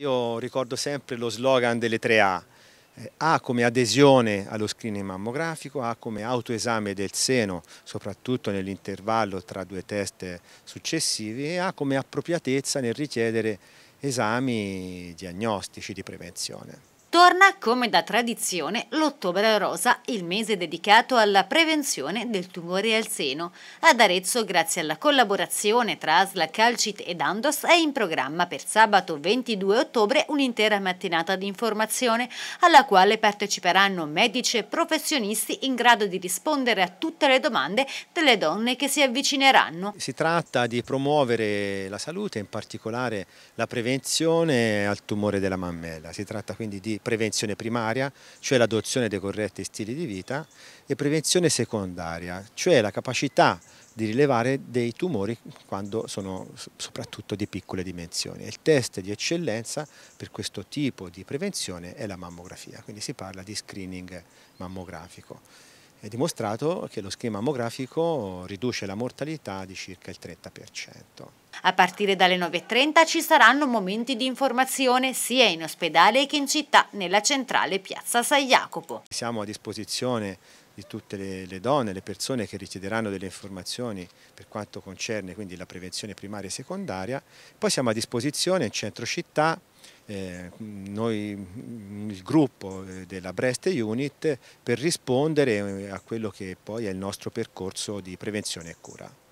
Io ricordo sempre lo slogan delle 3A, eh, A come adesione allo screening mammografico, A come autoesame del seno, soprattutto nell'intervallo tra due test successivi e A come appropriatezza nel richiedere esami diagnostici di prevenzione. Torna come da tradizione l'Ottobre Rosa, il mese dedicato alla prevenzione del tumore al seno. Ad Arezzo, grazie alla collaborazione tra ASLA Calcit ed Andos, è in programma per sabato 22 ottobre un'intera mattinata di informazione alla quale parteciperanno medici e professionisti in grado di rispondere a tutte le domande delle donne che si avvicineranno. Si tratta di promuovere la salute, in particolare la prevenzione al tumore della mammella. Si tratta quindi di prevenzione primaria, cioè l'adozione dei corretti stili di vita, e prevenzione secondaria, cioè la capacità di rilevare dei tumori quando sono soprattutto di piccole dimensioni. Il test di eccellenza per questo tipo di prevenzione è la mammografia, quindi si parla di screening mammografico è dimostrato che lo schema ammografico riduce la mortalità di circa il 30%. A partire dalle 9.30 ci saranno momenti di informazione sia in ospedale che in città, nella centrale Piazza San Jacopo. Siamo a disposizione di tutte le, le donne, le persone che richiederanno delle informazioni per quanto concerne quindi la prevenzione primaria e secondaria. Poi siamo a disposizione in centro città eh, noi, il gruppo eh, della Brest Unit per rispondere eh, a quello che poi è il nostro percorso di prevenzione e cura.